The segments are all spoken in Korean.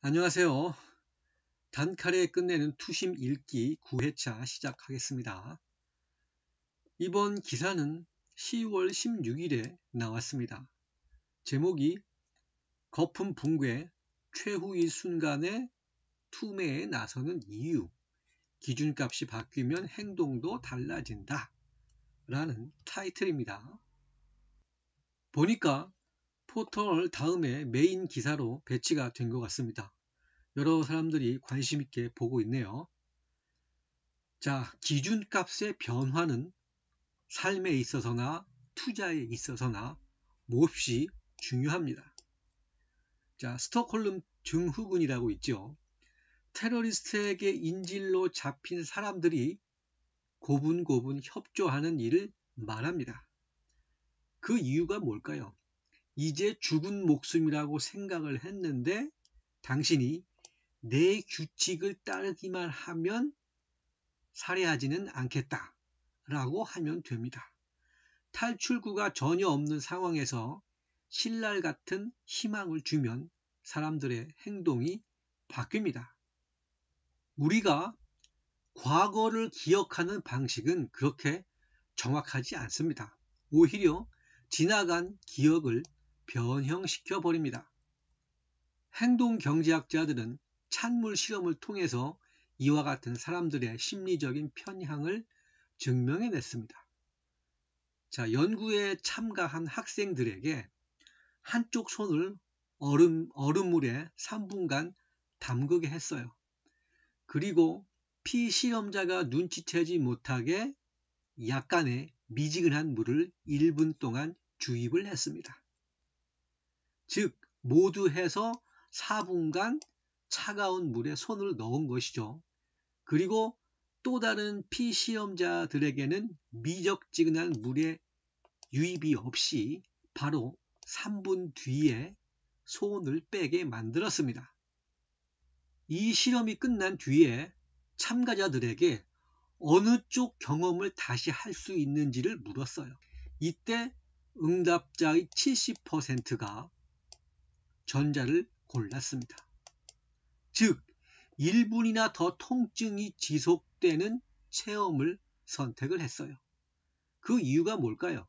안녕하세요. 단칼에 끝내는 투심 읽기 9회차 시작하겠습니다. 이번 기사는 10월 16일에 나왔습니다. 제목이 거품 붕괴 최후의 순간에 투매에 나서는 이유 기준값이 바뀌면 행동도 달라진다 라는 타이틀입니다. 보니까 포털 다음에 메인 기사로 배치가 된 것 같습니다. 여러 사람들이 관심 있게 보고 있네요. 자, 기준값의 변화는 삶에 있어서나 투자에 있어서나 몹시 중요합니다. 자, 스톡홀름 증후군이라고 있죠. 테러리스트에게 인질로 잡힌 사람들이 고분고분 협조하는 일을 말합니다. 그 이유가 뭘까요? 이제 죽은 목숨이라고 생각을 했는데 당신이 내 규칙을 따르기만 하면 살해하지는 않겠다. 라고 하면 됩니다. 탈출구가 전혀 없는 상황에서 신랄 같은 희망을 주면 사람들의 행동이 바뀝니다. 우리가 과거를 기억하는 방식은 그렇게 정확하지 않습니다. 오히려 지나간 기억을 변형시켜 버립니다. 행동경제학자들은 찬물 실험을 통해서 이와 같은 사람들의 심리적인 편향을 증명해 냈습니다. 자, 연구에 참가한 학생들에게 한쪽 손을 얼음, 얼음물에 3분간 담그게 했어요. 그리고 피실험자가 눈치채지 못하게 약간의 미지근한 물을 1분 동안 주입을 했습니다. 즉 모두 해서 4분간 차가운 물에 손을 넣은 것이죠. 그리고 또 다른 피시험자들에게는 미적지근한 물에 유입이 없이 바로 3분 뒤에 손을 빼게 만들었습니다. 이 실험이 끝난 뒤에 참가자들에게 어느 쪽 경험을 다시 할 수 있는지를 물었어요. 이때 응답자의 70%가 전자를 골랐습니다. 즉, 1분이나 더 통증이 지속되는 체험을 선택을 했어요. 그 이유가 뭘까요?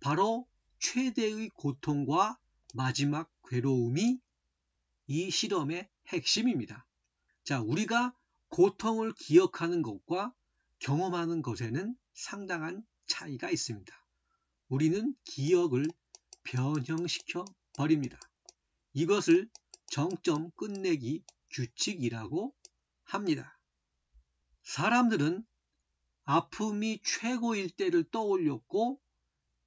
바로 최대의 고통과 마지막 괴로움이 이 실험의 핵심입니다. 자, 우리가 고통을 기억하는 것과 경험하는 것에는 상당한 차이가 있습니다. 우리는 기억을 변형시켜 버립니다. 이것을 정점 끝내기 규칙이라고 합니다. 사람들은 아픔이 최고일 때를 떠올렸고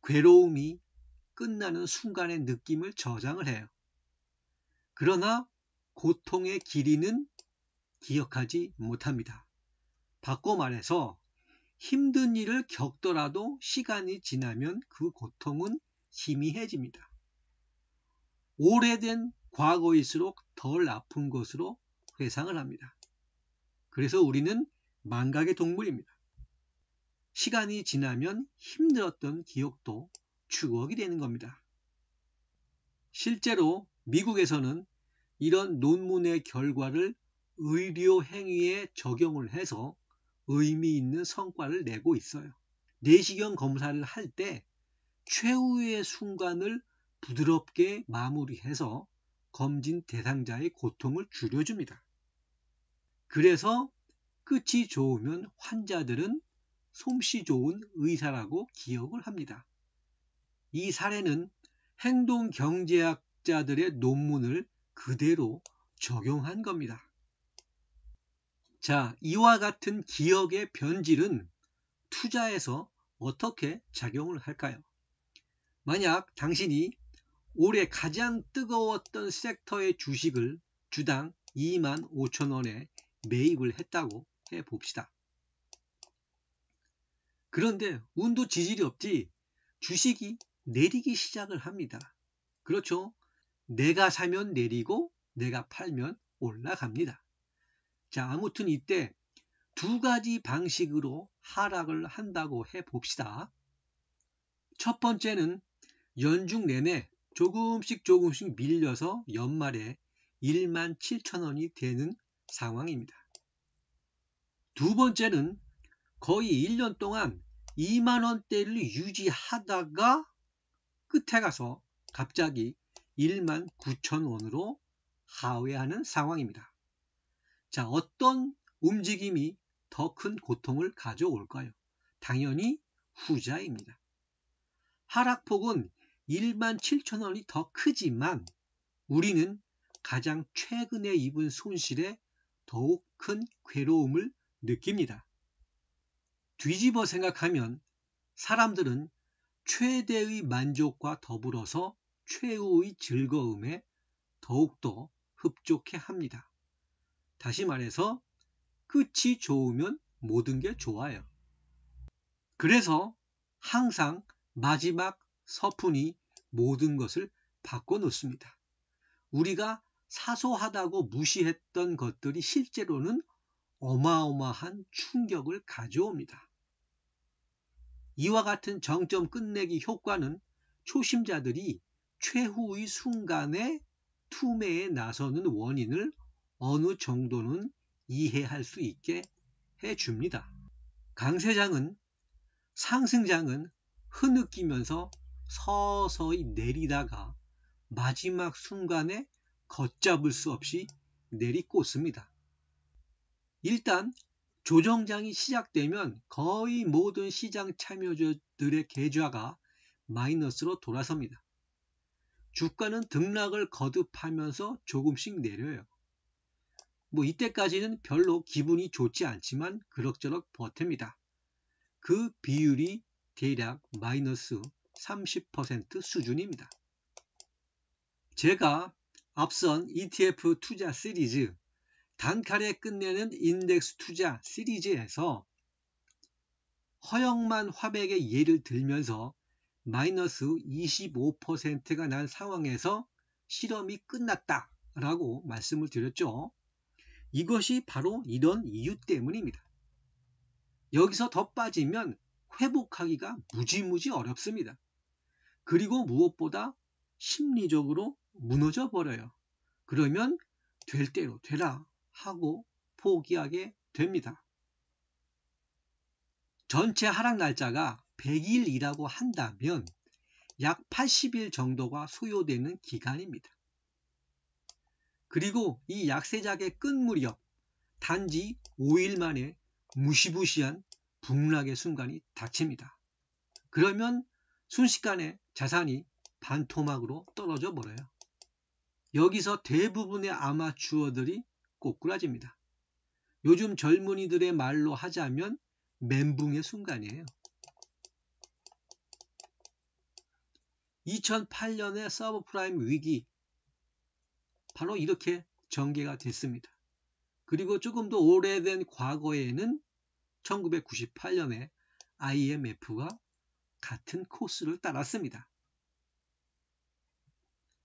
괴로움이 끝나는 순간의 느낌을 저장을 해요. 그러나 고통의 길이는 기억하지 못합니다. 바꿔 말해서 힘든 일을 겪더라도 시간이 지나면 그 고통은 희미해집니다. 오래된 과거일수록 덜 아픈 것으로 회상을 합니다. 그래서 우리는 망각의 동물입니다. 시간이 지나면 힘들었던 기억도 추억이 되는 겁니다. 실제로 미국에서는 이런 논문의 결과를 의료 행위에 적용을 해서 의미 있는 성과를 내고 있어요. 내시경 검사를 할 때 최후의 순간을 부드럽게 마무리해서 검진 대상자의 고통을 줄여줍니다. 그래서 끝이 좋으면 환자들은 솜씨 좋은 의사라고 기억을 합니다. 이 사례는 행동 경제학자들의 논문을 그대로 적용한 겁니다. 자, 이와 같은 기억의 변질은 투자에서 어떻게 작용을 할까요? 만약 당신이 올해 가장 뜨거웠던 섹터의 주식을 주당 2만 5천원에 매입을 했다고 해봅시다. 그런데 운도 지질이 없지 주식이 내리기 시작을 합니다. 그렇죠? 내가 사면 내리고 내가 팔면 올라갑니다. 자, 아무튼 이때 두 가지 방식으로 하락을 한다고 해봅시다. 첫 번째는 연중 내내 조금씩 조금씩 밀려서 연말에 1만 7천 원이 되는 상황입니다. 두 번째는 거의 1년 동안 2만 원대를 유지하다가 끝에 가서 갑자기 1만 9천 원으로 하회하는 상황입니다. 자, 어떤 움직임이 더 큰 고통을 가져올까요? 당연히 후자입니다. 하락폭은 1만 7천 원이 더 크지만 우리는 가장 최근에 입은 손실에 더욱 큰 괴로움을 느낍니다. 뒤집어 생각하면 사람들은 최대의 만족과 더불어서 최후의 즐거움에 더욱더 흡족해 합니다. 다시 말해서 끝이 좋으면 모든 게 좋아요. 그래서 항상 마지막 서푼이 모든 것을 바꿔놓습니다. 우리가 사소하다고 무시했던 것들이 실제로는 어마어마한 충격을 가져옵니다. 이와 같은 정점 끝내기 효과는 초심자들이 최후의 순간에 투매에 나서는 원인을 어느 정도는 이해할 수 있게 해줍니다. 강세장은 상승장은 흐느끼면서 서서히 내리다가 마지막 순간에 걷잡을 수 없이 내리꽂습니다. 일단 조정장이 시작되면 거의 모든 시장 참여자들의 계좌가 마이너스로 돌아섭니다. 주가는 등락을 거듭하면서 조금씩 내려요. 뭐 이때까지는 별로 기분이 좋지 않지만 그럭저럭 버팁니다. 그 비율이 대략 마이너스 30% 수준입니다. 제가 앞선 ETF 투자 시리즈 단칼에 끝내는 인덱스 투자 시리즈에서 허영만 화백의 예를 들면서 마이너스 25%가 난 상황에서 실험이 끝났다 라고 말씀을 드렸죠. 이것이 바로 이런 이유 때문입니다. 여기서 더 빠지면 회복하기가 무지무지 어렵습니다. 그리고 무엇보다 심리적으로 무너져 버려요. 그러면 될 대로 되라 하고 포기하게 됩니다. 전체 하락 날짜가 100일이라고 한다면 약 80일 정도가 소요되는 기간입니다. 그리고 이 약세작의 끝 무렵 단지 5일 만에 무시무시한 북락의 순간이 닥칩니다. 그러면 순식간에 자산이 반토막으로 떨어져 버려요. 여기서 대부분의 아마추어들이 꼬꾸라집니다. 요즘 젊은이들의 말로 하자면 멘붕의 순간이에요. 2008년의 서브프라임 위기 바로 이렇게 전개가 됐습니다. 그리고 조금 더 오래된 과거에는 1998년에 IMF가 같은 코스를 따랐습니다.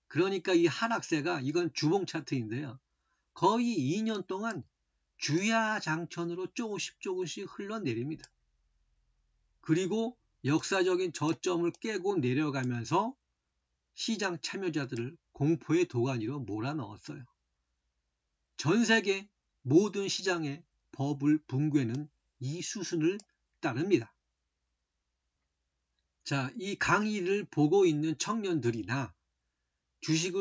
그러니까 이 하락세가 이건 주봉 차트인데요. 거의 2년 동안 주야장천으로 조금씩 조금씩 흘러내립니다. 그리고 역사적인 저점을 깨고 내려가면서 시장 참여자들을 공포의 도가니로 몰아넣었어요. 전 세계 모든 시장의 버블 붕괴는 이 수순을 따릅니다. 자, 이 강의를 보고 있는 청년들이나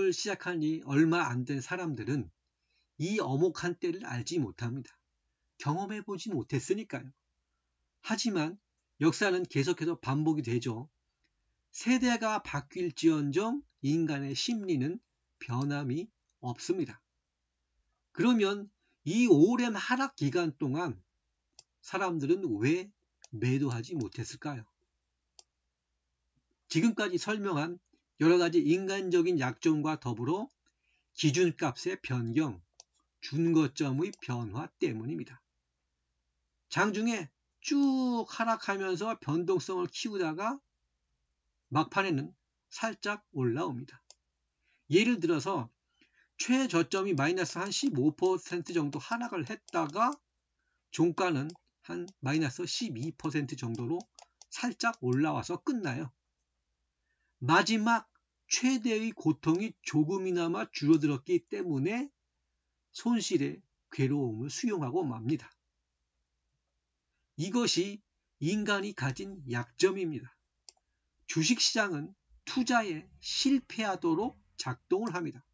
주식을 시작한 지 얼마 안 된 사람들은 이 어목한 때를 알지 못합니다. 경험해 보지 못했으니까요. 하지만 역사는 계속해서 반복이 되죠. 세대가 바뀔지언정 인간의 심리는 변함이 없습니다. 그러면 이 오랜 하락 기간 동안 사람들은 왜 매도하지 못했을까요? 지금까지 설명한 여러 가지 인간적인 약점과 더불어 기준값의 변경, 준거점의 변화 때문입니다. 장중에 쭉 하락하면서 변동성을 키우다가 막판에는 살짝 올라옵니다. 예를 들어서 최저점이 마이너스 한 15% 정도 하락을 했다가 종가는 한 마이너스 12% 정도로 살짝 올라와서 끝나요. 마지막 최대의 고통이 조금이나마 줄어들었기 때문에 손실의 괴로움을 수용하고 맙니다. 이것이 인간이 가진 약점입니다. 주식시장은 투자에 실패하도록 작동을 합니다.